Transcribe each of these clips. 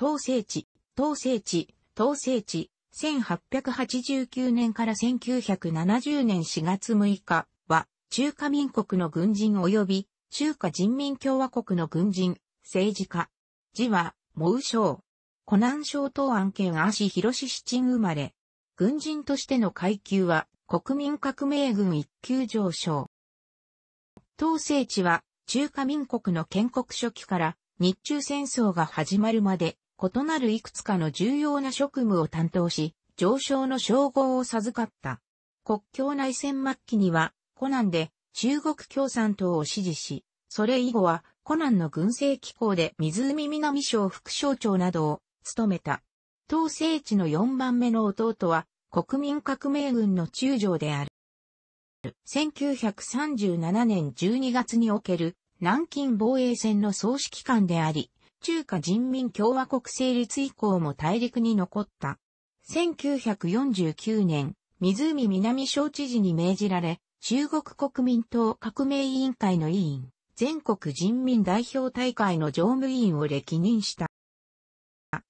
統制地、統制地、統制地、1889年から1970年4月6日は、中華民国の軍人及び、中華人民共和国の軍人、政治家。字は、毛章。湖南省東安県足広市七生まれ。軍人としての階級は、国民革命軍一級上昇。統制地は、中華民国の建国初期から、日中戦争が始まるまで、異なるいくつかの重要な職務を担当し、上昇の称号を授かった。国境内戦末期には、コナンで中国共産党を支持し、それ以後はコナンの軍政機構で湖南省副省長などを務めた。当世地の4番目の弟は国民革命軍の中将である。1937年12月における南京防衛戦の総指揮官であり、中華人民共和国成立以降も大陸に残った。1949年、湖南省知事に命じられ、中国国民党革命委員会の委員、全国人民代表大会の常務委員を歴任した。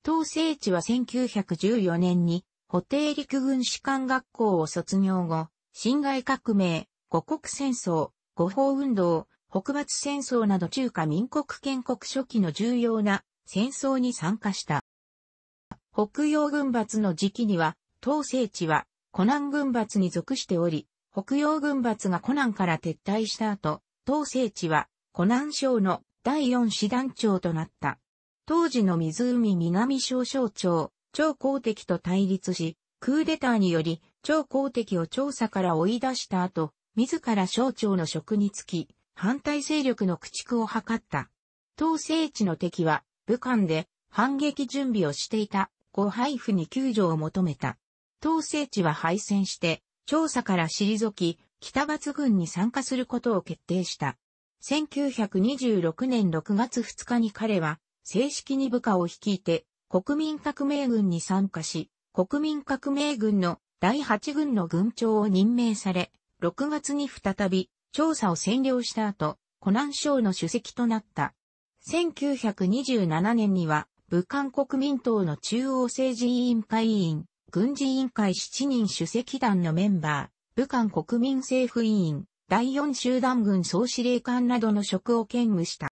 当聖地は1914年に、補定陸軍士官学校を卒業後、辛亥革命、五国戦争、五法運動、北伐戦争など中華民国建国初期の重要な戦争に参加した。北洋軍閥の時期には、当聖地は湖南軍閥に属しており、北洋軍閥が湖南から撤退した後、当聖地は湖南省の第四師団長となった。当時の湖南省省庁、張公敵と対立し、クーデターにより張公敵を調査から追い出した後、自ら省庁の職に就き、反対勢力の駆逐を図った。当聖地の敵は、武漢で反撃準備をしていた後配布に救助を求めた。当聖地は敗戦して、調査から退き、北伐軍に参加することを決定した。1926年6月2日に彼は、正式に部下を率いて、国民革命軍に参加し、国民革命軍の第8軍の軍長を任命され、6月に再び調査を占領した後、湖南省の主席となった。1927年には、武漢国民党の中央政治委員会委員、軍事委員会7人主席団のメンバー、武漢国民政府委員、第4集団軍総司令官などの職を兼務した。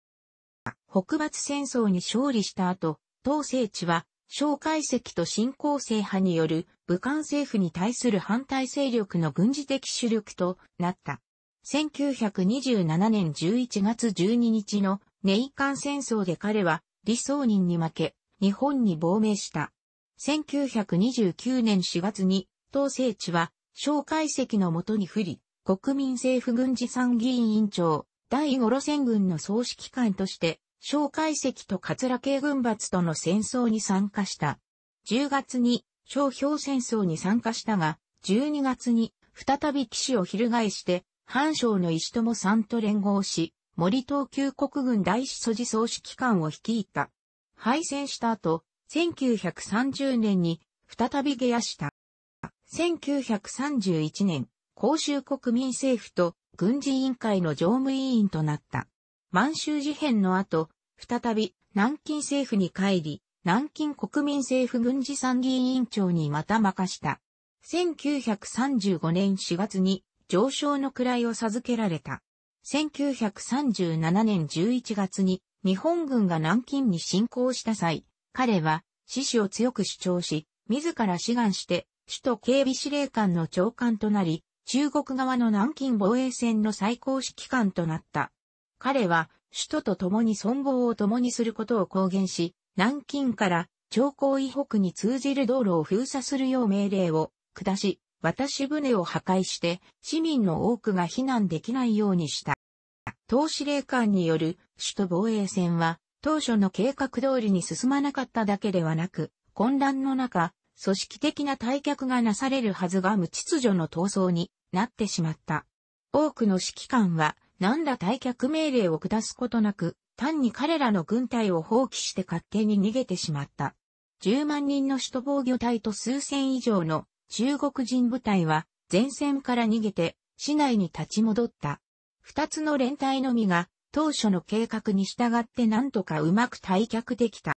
北伐戦争に勝利した後、当政地は、蒋介石と新興成派による武漢政府に対する反対勢力の軍事的主力となった。1927年11月12日のネイカン戦争で彼は李宗仁に負け、日本に亡命した。1929年4月に、当政地は、小解石のもとに不利、国民政府軍事参議院委員長、第五路線軍の総指揮官として、小解石と桂慶軍閥との戦争に参加した。10月に、商標戦争に参加したが、12月に、再び騎士を翻して、藩省の石友さんと連合し、森東急国軍大使祖地総指揮官を率いた。敗戦した後、1930年に再び下野した。1931年、公州国民政府と軍事委員会の常務委員となった。満州事変の後、再び南京政府に帰り、南京国民政府軍事参議委員長にまた任した。1935年4月に上昇の位を授けられた。1937年11月に日本軍が南京に侵攻した際、彼は死死を強く主張し、自ら志願して首都警備司令官の長官となり、中国側の南京防衛戦の最高指揮官となった。彼は首都と共に存亡を共にすることを公言し、南京から長江以北に通じる道路を封鎖するよう命令を下し、渡し船を破壊して、市民の多くが避難できないようにした。当司令官による首都防衛戦は、当初の計画通りに進まなかっただけではなく、混乱の中、組織的な退却がなされるはずが無秩序の闘争になってしまった。多くの指揮官は、何ら退却命令を下すことなく、単に彼らの軍隊を放棄して勝手に逃げてしまった。10万人の首都防御隊と数千以上の中国人部隊は前線から逃げて市内に立ち戻った。二つの連隊のみが当初の計画に従って何とかうまく退却できた。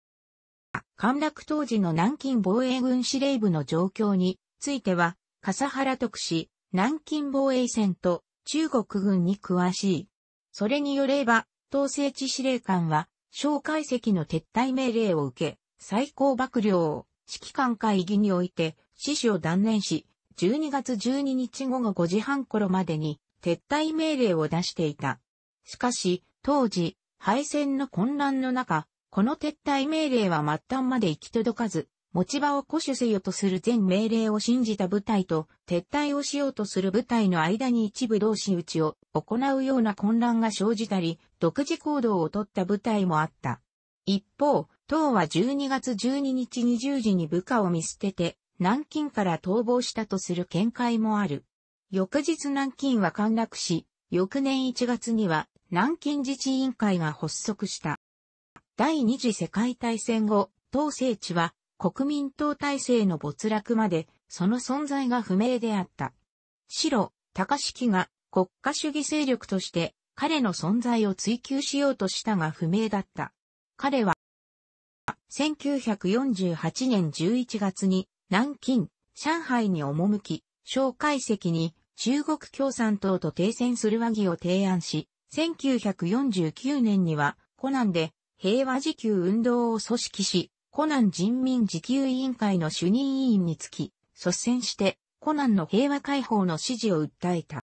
陥落当時の南京防衛軍司令部の状況については、笠原特使、南京防衛戦と中国軍に詳しい。それによれば、統制地司令官は、蒋介石の撤退命令を受け、最高幕僚を指揮官会議において、死守を断念し、12月12日午後5時半頃までに撤退命令を出していた。しかし、当時、敗戦の混乱の中、この撤退命令は末端まで行き届かず、持ち場を固守せよとする全命令を信じた部隊と撤退をしようとする部隊の間に一部同士打ちを行うような混乱が生じたり、独自行動をとった部隊もあった。一方、党は12月12日20時に部下を見捨てて、南京から逃亡したとする見解もある。翌日南京は陥落し、翌年1月には南京自治委員会が発足した。第二次世界大戦後、当政地は国民党体制の没落までその存在が不明であった。白、高式が国家主義勢力として彼の存在を追求しようとしたが不明だった。彼は1948年11月に南京、上海に赴き、蒋介石に中国共産党と停戦する和議を提案し、1949年には、湖南で平和自給運動を組織し、湖南人民自給委員会の主任委員につき、率先して湖南の平和解放の支持を訴えた。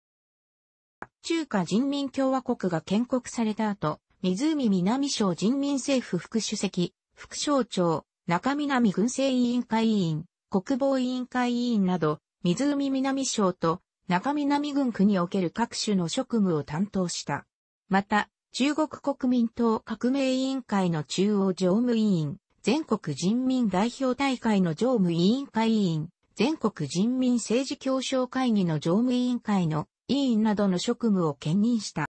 中華人民共和国が建国された後、湖南省人民政府副主席、副省庁、中南軍政委員会委員、国防委員会委員など、湖南省と中南軍区における各種の職務を担当した。また、中国国民党革命委員会の中央常務委員、全国人民代表大会の常務委員会委員、全国人民政治協商会議の常務委員会の委員などの職務を兼任した。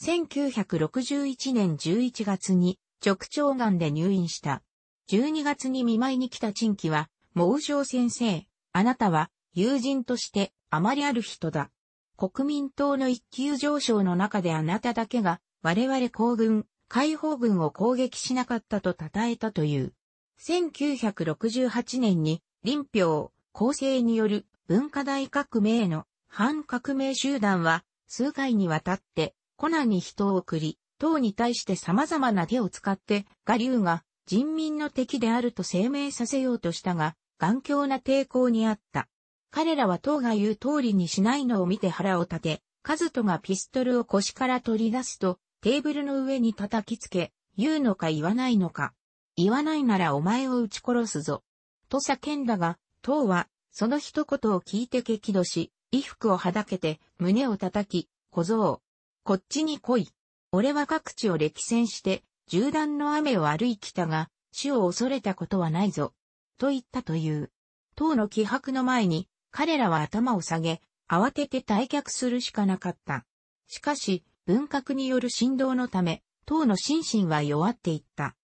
1961年11月に直腸癌で入院した。12月に見舞いに来た陳記は、猛将先生、あなたは友人としてあまりある人だ。国民党の一級上昇の中であなただけが我々皇軍、解放軍を攻撃しなかったと称えたという。1968年に林彪、構成による文化大革命の反革命集団は数回にわたってコナンに人を送り、党に対して様々な手を使って、我流が人民の敵であると声明させようとしたが、頑強な抵抗にあった。彼らは党が言う通りにしないのを見て腹を立て、カズトがピストルを腰から取り出すと、テーブルの上に叩きつけ、言うのか言わないのか。言わないならお前を撃ち殺すぞ。と叫んだが、党は、その一言を聞いて激怒し、衣服をはだけて、胸を叩き、小僧。こっちに来い。俺は各地を歴戦して、銃弾の雨を歩いきたが、死を恐れたことはないぞ。と言ったという。党の気迫の前に、彼らは頭を下げ、慌てて退却するしかなかった。しかし、文革による振動のため、党の心身は弱っていった。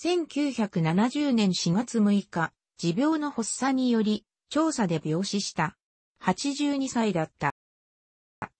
1970年4月6日、持病の発作により、調査で病死した。82歳だった。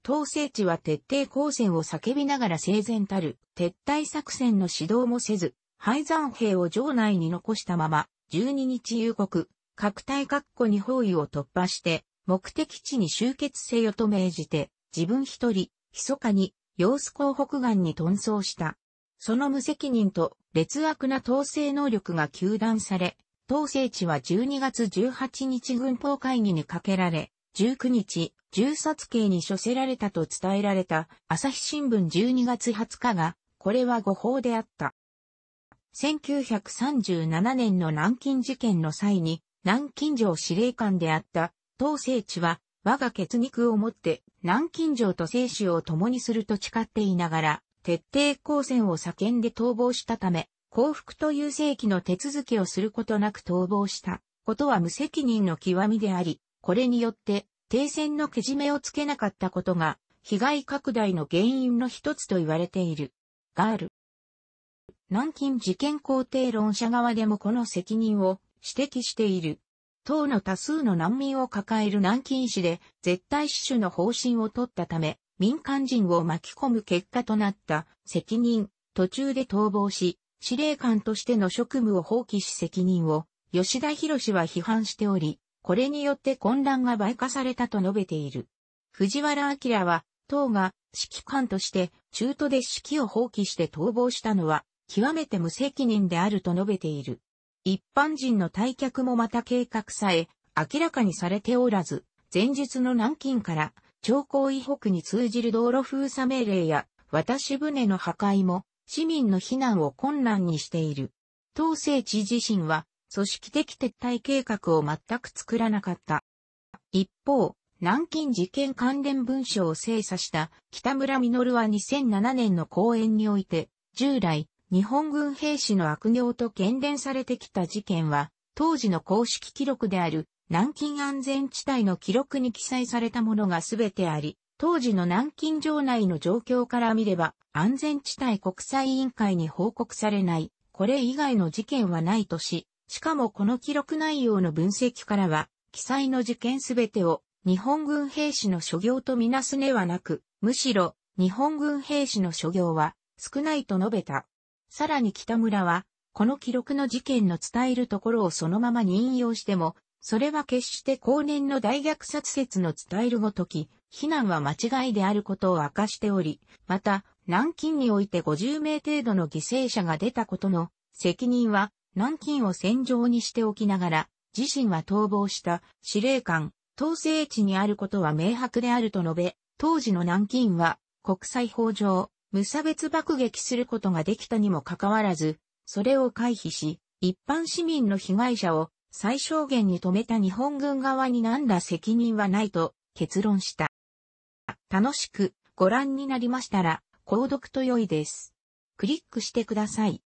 統制地は徹底抗戦を叫びながら生前たる撤退作戦の指導もせず、敗残兵を城内に残したまま、12日夕刻、各隊各個に包囲を突破して、目的地に集結せよと命じて、自分一人、密かに、様子港北岸に遁走した。その無責任と劣悪な統制能力が求断され、統制地は12月18日軍法会議にかけられ、19日、銃殺刑に処せられたと伝えられた朝日新聞12月20日が、これは誤報であった。1937年の南京事件の際に、南京城司令官であった、当聖地は、我が血肉をもって、南京城と聖死を共にすると誓っていながら、徹底抗戦を叫んで逃亡したため、降伏という正規の手続きをすることなく逃亡したことは無責任の極みであり、これによって停戦のけじめをつけなかったことが、被害拡大の原因の一つと言われている。ガール。南京事件肯定論者側でもこの責任を指摘している。党の多数の難民を抱える南京市で絶対死守の方針を取ったため、民間人を巻き込む結果となった責任、途中で逃亡し、司令官としての職務を放棄し責任を、吉田博は批判しており、これによって混乱が倍化されたと述べている。藤原明は、党が指揮官として中途で指揮を放棄して逃亡したのは、極めて無責任であると述べている。一般人の退却もまた計画さえ、明らかにされておらず、前日の南京から、長江以北に通じる道路封鎖命令や、渡し船の破壊も、市民の避難を困難にしている。党政治自身は、組織的撤退計画を全く作らなかった。一方、南京事件関連文書を精査した北村実は2007年の講演において、従来、日本軍兵士の悪行と懸念されてきた事件は、当時の公式記録である南京安全地帯の記録に記載されたものが全てあり、当時の南京城内の状況から見れば、安全地帯国際委員会に報告されない、これ以外の事件はないとし、しかもこの記録内容の分析からは、記載の事件すべてを日本軍兵士の所業とみなすねはなく、むしろ日本軍兵士の所業は少ないと述べた。さらに北村は、この記録の事件の伝えるところをそのまま引用しても、それは決して後年の大虐殺説の伝えるごとき、非難は間違いであることを明かしており、また、南京において50名程度の犠牲者が出たことの責任は南京を戦場にしておきながら、自身は逃亡した司令官、統制地にあることは明白であると述べ、当時の南京は国際法上、無差別爆撃することができたにもかかわらず、それを回避し、一般市民の被害者を最小限に止めた日本軍側に何ら責任はないと結論した。楽しくご覧になりましたら、購読と良いです。クリックしてください。